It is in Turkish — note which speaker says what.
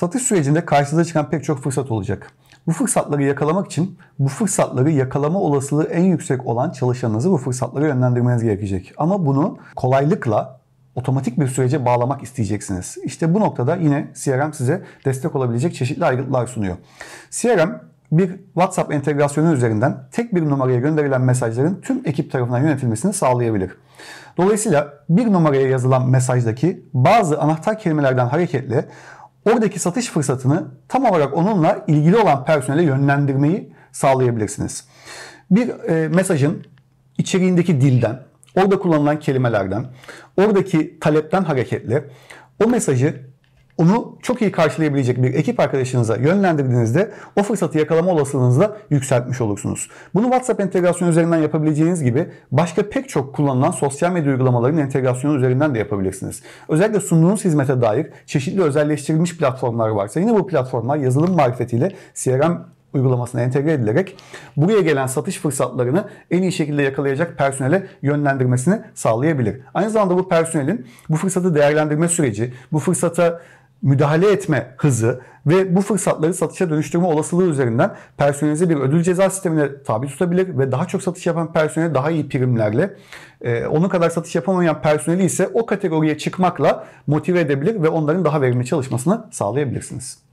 Speaker 1: Satış sürecinde karşınıza çıkan pek çok fırsat olacak. Bu fırsatları yakalamak için bu fırsatları yakalama olasılığı en yüksek olan çalışanınızı bu fırsatlara yönlendirmeniz gerekecek. Ama bunu kolaylıkla otomatik bir sürece bağlamak isteyeceksiniz. İşte bu noktada yine CRM size destek olabilecek çeşitli aygıtlar sunuyor. CRM bir WhatsApp entegrasyonu üzerinden tek bir numaraya gönderilen mesajların tüm ekip tarafından yönetilmesini sağlayabilir. Dolayısıyla bir numaraya yazılan mesajdaki bazı anahtar kelimelerden hareketle oradaki satış fırsatını tam olarak onunla ilgili olan personele yönlendirmeyi sağlayabilirsiniz. Bir e, mesajın içeriğindeki dilden, orada kullanılan kelimelerden, oradaki talepten hareketle o mesajı onu çok iyi karşılayabilecek bir ekip arkadaşınıza yönlendirdiğinizde o fırsatı yakalama olasılığınızı da yükseltmiş olursunuz. Bunu WhatsApp entegrasyonu üzerinden yapabileceğiniz gibi başka pek çok kullanılan sosyal medya uygulamalarının entegrasyonu üzerinden de yapabilirsiniz. Özellikle sunduğunuz hizmete dair çeşitli özelleştirilmiş platformlar varsa yine bu platformlar yazılım marifetiyle CRM uygulamasına entegre edilerek buraya gelen satış fırsatlarını en iyi şekilde yakalayacak personele yönlendirmesini sağlayabilir. Aynı zamanda bu personelin bu fırsatı değerlendirme süreci, bu fırsata müdahale etme hızı ve bu fırsatları satışa dönüştürme olasılığı üzerinden personelize bir ödül ceza sistemine tabi tutabilir ve daha çok satış yapan personeli daha iyi primlerle e, onun kadar satış yapamayan personeli ise o kategoriye çıkmakla motive edebilir ve onların daha verimli çalışmasını sağlayabilirsiniz.